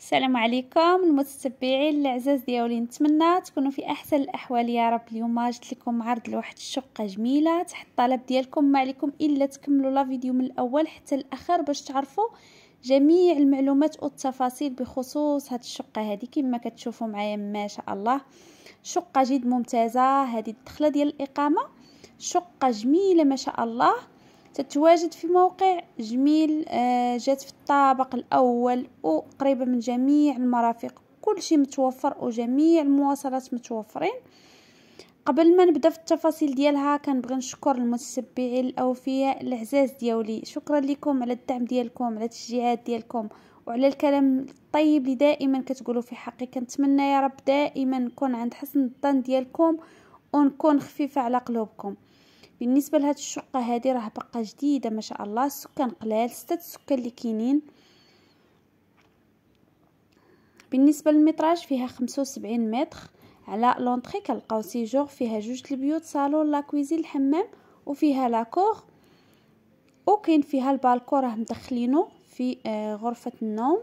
السلام عليكم المتتبعين الاعزاز ديالي نتمنى تكونوا في احسن الاحوال يا رب اليوم جبت لكم عرض لواحد الشقه جميله تحت الطلب ديالكم ما عليكم الا تكملوا لا فيديو من الاول حتى الاخر باش تعرفوا جميع المعلومات والتفاصيل بخصوص هاد الشقه هذه كما كتشوفوا معايا ما شاء الله شقه جد ممتازه هذه الدخله ديال الاقامه شقه جميله ما شاء الله تتواجد في موقع جميل آه، جات في الطابق الأول وقريبة من جميع المرافق كل شيء متوفر وجميع المواصلات متوفرين قبل ما نبدا في التفاصيل ديالها كنبغي نشكر المتتبعين الاوفياء العزاز ديولي شكرا لكم على الدعم ديالكم على التشجيعات ديالكم وعلى الكلام الطيب اللي دائما كتقولوا في حقي كنتمنى يا رب دائما نكون عند حسن الظن ديالكم ونكون خفيفه على قلوبكم بالنسبه لهاد الشقه هذه راه بقى جديده ما شاء الله السكان قلال سته السكان اللي كاينين بالنسبه للمتراج فيها 75 متر على لونطري كنلقاو سيجور فيها جوج البيوت صالون لا كويزين الحمام وفيها لاكور وكاين فيها البالكون راه مدخلينو في آه، غرفه النوم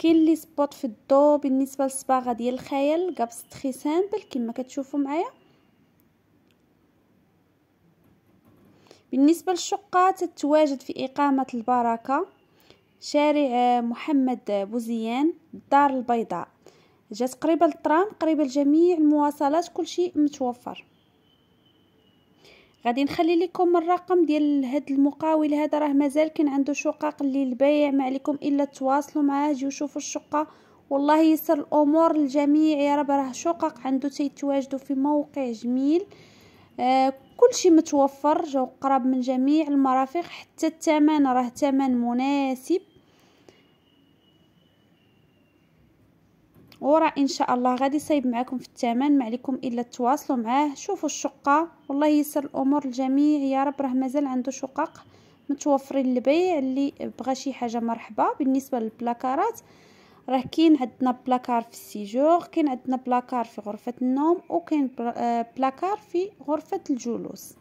كاين لي سبوت في الضو بالنسبه للصباغه ديال الخيال كابس تري سامبل كما كتشوفوا معايا بالنسبه للشقه تتواجد في اقامه البركه شارع آه، محمد بوزيان الدار البيضاء جات قريبه للترام قريبه لجميع المواصلات كلشي متوفر غادي نخلي لكم الرقم ديال هاد المقاول هذا راه مازال كان عنده شقق للبيع ما عليكم الا تواصلوا معاه جيو شوفوا الشقه والله يسر الامور للجميع يا رب راه شقق عنده تيتواجدوا في موقع جميل آه كلشي متوفر جو قراب من جميع المرافق حتى الثمن راه ثمن مناسب وراه ان شاء الله غادي سايب معكم في الثمن ما عليكم الا تواصلوا معاه شوفوا الشقه والله يسر الامور الجميع يا رب راه مازال عنده شقق متوفرين للبيع اللي بغى شي حاجه مرحبا بالنسبه للبلاكارات راه كاين عندنا بلاكار في السيجور كاين عندنا بلاكار في غرفه النوم وكاين آه، بلاكار في غرفه الجلوس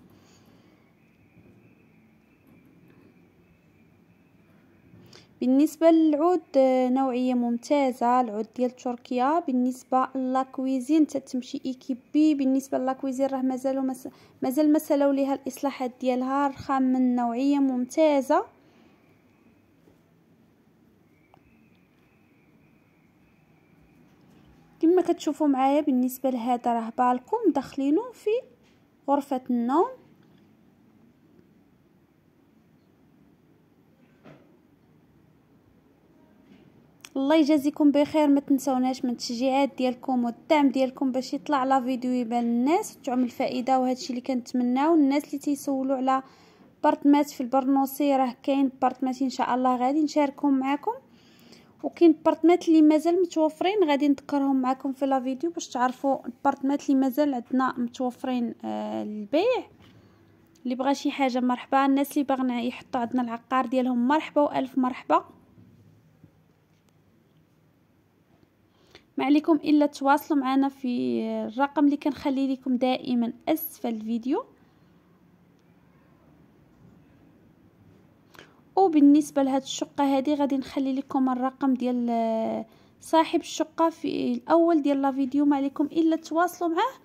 بالنسبة للعود آه، نوعية ممتازة العود ديال تركيا بالنسبة لاكويزين تتمشي ايكيبي بالنسبة لاكويزين راه مازالو مس... مازال ما سالاو ليها الاصلاحات ديالها رخام من نوعية ممتازة كما كتشوفوا معايا بالنسبة لهذا راه بالكم داخلينه في غرفة النوم الله يجازيكم بخير ما تنسوناش من التشجيعات ديالكم والدعم ديالكم باش يطلع لا فيديو يبان للناس تعم الفائده الشيء اللي كنتمناو الناس اللي تيسولوا على بارتمات في البرنوسي راه كاين بارتمات ان شاء الله غادي نشاركهم معكم وكاين بارتمات اللي مازال متوفرين غادي نذكرهم معكم في لا فيديو باش تعرفوا البارتمات اللي مازال عندنا متوفرين آه للبيع اللي بغى شي حاجه مرحبا الناس اللي باغنا يحطوا عندنا العقار ديالهم مرحبا والف مرحبا ما عليكم الا تواصلوا معنا في الرقم اللي كنخلي لكم دائما اسفل الفيديو وبالنسبه لهاد الشقه هذه غادي نخلي لكم الرقم ديال آه، صاحب الشقه في الاول ديال لا فيديو ما عليكم الا تواصلوا معاه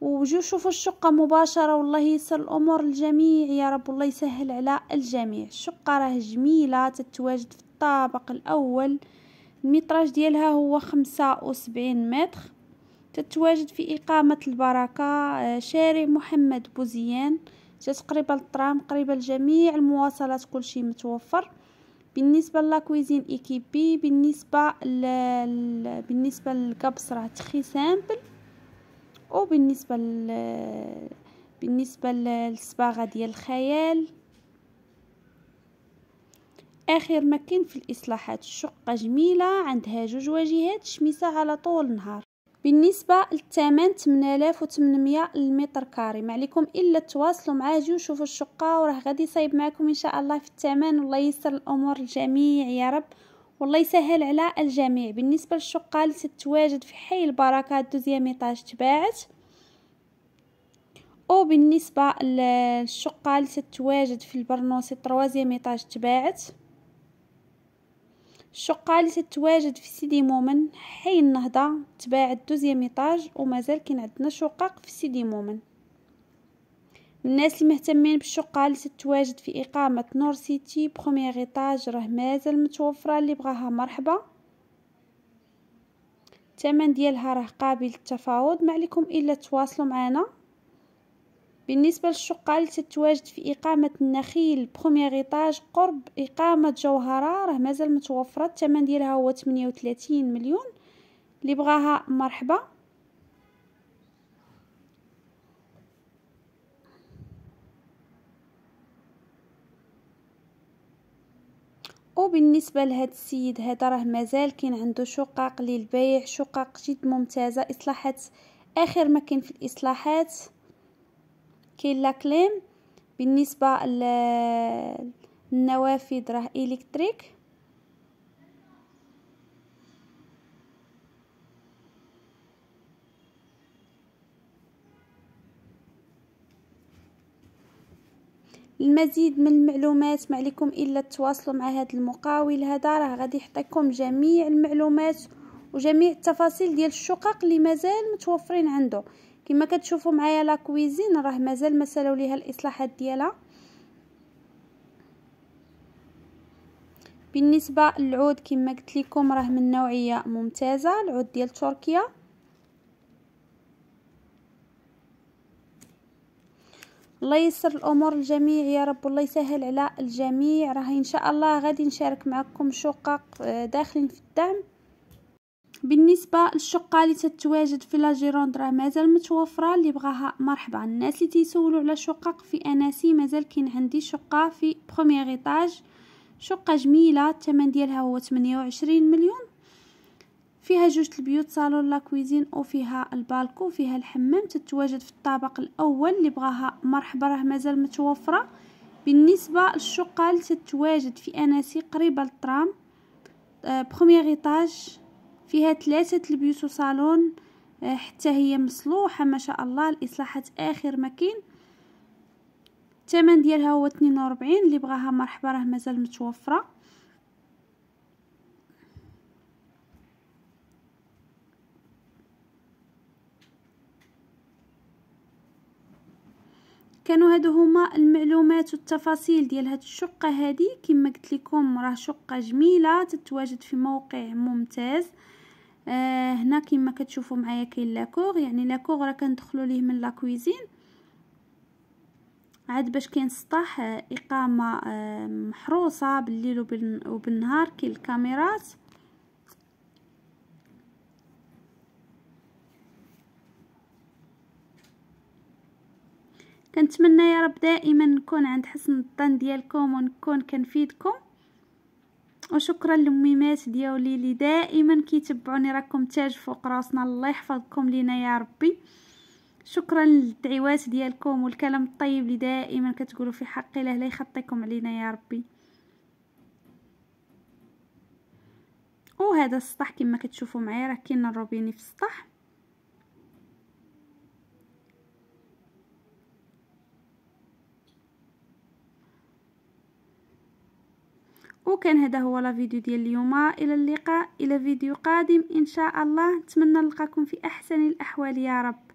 وجو شوفوا الشقه مباشره والله يسر الامور للجميع يا رب الله يسهل على الجميع الشقه راه جميله تتواجد في الطابق الاول الميتراج ديالها هو خمسة وسبعين متر تتواجد في إقامة البركة آه، شارع محمد بوزيان جات قريبة قريبا قريبة لجميع المواصلات كلشي متوفر بالنسبة لكويزين إيكيبي بالنسبة ل... بالنسبة للقبص راه تخي سامبل وبالنسبة ل... بالنسبة للصباغة ديال الخيال آخر ما كان في الإصلاحات الشقة جميلة عندها جوج واجهات شمسة على طول النهار بالنسبة للثمن 8800 للمتر كاري ما عليكم إلا تواصلوا معاه جيو شوفوا الشقة وراه غادي يصايب معكم إن شاء الله في الثمن والله ييسر الأمور الجميع يا رب والله يسهل على الجميع بالنسبة للشقة اللي تتواجد في حي البركة الدوزيام ايطاج تباعت وبالنسبة للشقة اللي تتواجد في البرنوسي طروازيام ايطاج تباعت الشقة اللي تتواجد في سيدي مومن حي النهضة تباعد دوزيام ايطاج ومازال كاين عندنا شقق في سيدي مومن الناس اللي مهتمين بالشقة اللي تتواجد في إقامة نور سيتي بخومييغ ايطاج راه مازال متوفرة اللي بغاها مرحبا الثمن ديالها راه قابل للتفاوض ما عليكم الا تواصلوا معنا بالنسبة للشقة اللي تتواجد في إقامة النخيل بخومييغ إيطاج قرب إقامة جوهرة راه مازال متوفرة الثمن ديالها هو 38 مليون اللي بغاها مرحبا وبالنسبة لهاد السيد هذا راه مازال كاين عنده شقق للبيع شقق جد ممتازة إصلاحات آخر ما كاين في الإصلاحات كاين لا كليم بالنسبه للنوافذ راه الكتريك المزيد من المعلومات ما عليكم الا تواصلوا مع هذا المقاول هذا راه غادي يعطيكم جميع المعلومات وجميع التفاصيل ديال الشقق اللي مازال متوفرين عنده كما كتشوفوا معايا لا كويزين راه مازال ما سالاو ليها الاصلاحات ديالها بالنسبه للعود كما قلت لكم راه من نوعيه ممتازه العود ديال تركيا الله ييسر الامور الجميع يا رب الله يسهل على الجميع راه ان شاء الله غادي نشارك معكم شقق آه، داخلين في الدعم بالنسبه للشقه اللي تتواجد في لاجيروند راه مازال متوفره اللي بغاها مرحبا الناس اللي تيسولوا على شقق في اناسي مازال كاين عندي شقه في بروميير ايطاج شقه جميله الثمن ديالها هو 28 مليون فيها جوج البيوت صالون لا كويزين وفيها البالكو فيها الحمام تتواجد في الطابق الاول اللي بغاها مرحبا راه مازال متوفره بالنسبه للشقه اللي تتواجد في اناسي قريبه للترام بروميير آه، ايطاج فيها ثلاثة البيوت وصالون آه، حتى هي مصلوحة ما شاء الله الإصلاحات آخر مكين تمن الثمن ديالها هو 42 اللي بغاها مرحبا راه مازال متوفرة كانوا هادو هما المعلومات والتفاصيل ديال هاد الشقه هادي كما قلت لكم راه شقه جميله تتواجد في موقع ممتاز آه هنا كما كتشوفوا معايا كاين لاكوغ يعني لاكوغ راه كندخلوا ليه من لاكويزين عاد باش كاين سطح آه، اقامه آه محروسه بالليل وبالنهار كاين الكاميرات كنتمنى يا رب دائما نكون عند حسن الظن ديالكم ونكون كنفيدكم وشكرا للميمات ديالي اللي دائما كيتبعوني راكم تاج فوق راسنا الله يحفظكم لينا يا ربي شكرا للدعوات ديالكم والكلام الطيب اللي دائما كتقولوا في حقي لا يخطيكم علينا يا ربي وهذا السطح كما كتشوفوا معايا راه كاين الروبيني في السطح وكان هذا هو لا فيديو ديال اليوم الى اللقاء الى فيديو قادم ان شاء الله نتمنى نلقاكم في احسن الاحوال يا رب